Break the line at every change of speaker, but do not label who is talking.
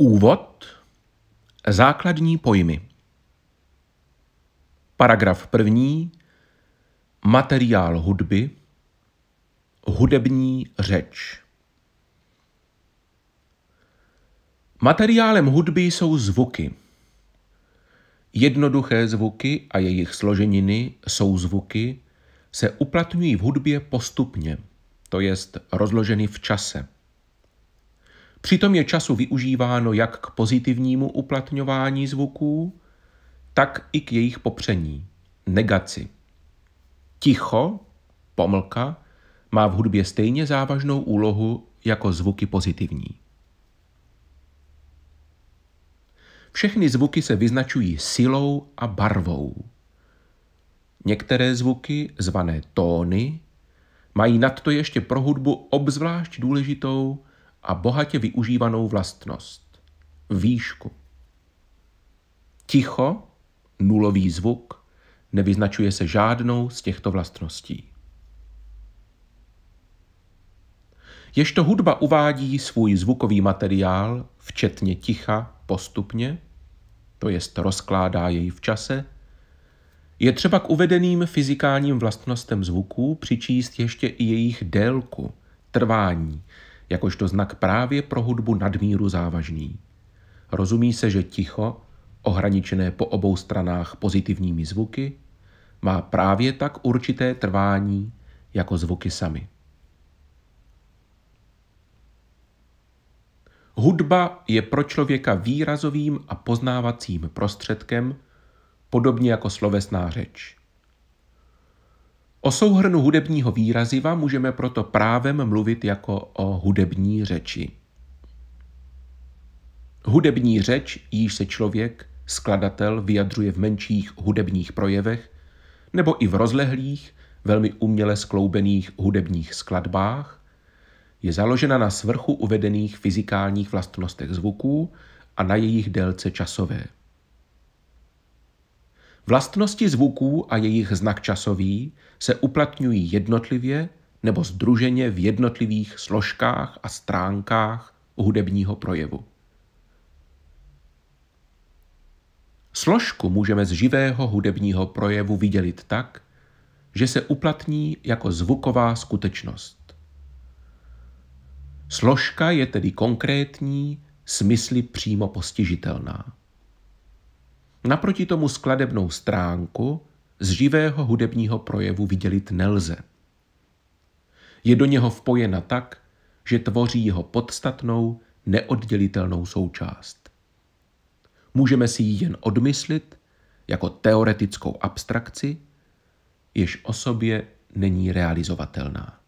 Úvod, základní pojmy. Paragraf první, materiál hudby, hudební řeč. Materiálem hudby jsou zvuky. Jednoduché zvuky a jejich složeniny jsou zvuky, se uplatňují v hudbě postupně, to jest rozloženy v čase – Přitom je času využíváno jak k pozitivnímu uplatňování zvuků, tak i k jejich popření, negaci. Ticho, pomlka, má v hudbě stejně závažnou úlohu jako zvuky pozitivní. Všechny zvuky se vyznačují silou a barvou. Některé zvuky, zvané tóny, mají nadto ještě pro hudbu obzvlášť důležitou a bohatě využívanou vlastnost výšku. Ticho, nulový zvuk, nevyznačuje se žádnou z těchto vlastností. Ještě hudba uvádí svůj zvukový materiál, včetně ticha, postupně, to jest rozkládá jej v čase, je třeba k uvedeným fyzikálním vlastnostem zvuků přičíst ještě i jejich délku, trvání, jakožto znak právě pro hudbu nadmíru závažný. Rozumí se, že ticho, ohraničené po obou stranách pozitivními zvuky, má právě tak určité trvání jako zvuky sami. Hudba je pro člověka výrazovým a poznávacím prostředkem, podobně jako slovesná řeč. O souhrnu hudebního výraziva můžeme proto právem mluvit jako o hudební řeči. Hudební řeč, již se člověk, skladatel, vyjadřuje v menších hudebních projevech nebo i v rozlehlých, velmi uměle skloubených hudebních skladbách, je založena na svrchu uvedených fyzikálních vlastnostech zvuků a na jejich délce časové. Vlastnosti zvuků a jejich znak časový se uplatňují jednotlivě nebo združeně v jednotlivých složkách a stránkách hudebního projevu. Složku můžeme z živého hudebního projevu vydělit tak, že se uplatní jako zvuková skutečnost. Složka je tedy konkrétní, smysly přímo postižitelná. Naproti tomu skladebnou stránku z živého hudebního projevu vydělit nelze. Je do něho vpojena tak, že tvoří jeho podstatnou, neoddělitelnou součást. Můžeme si ji jen odmyslit jako teoretickou abstrakci, jež o sobě není realizovatelná.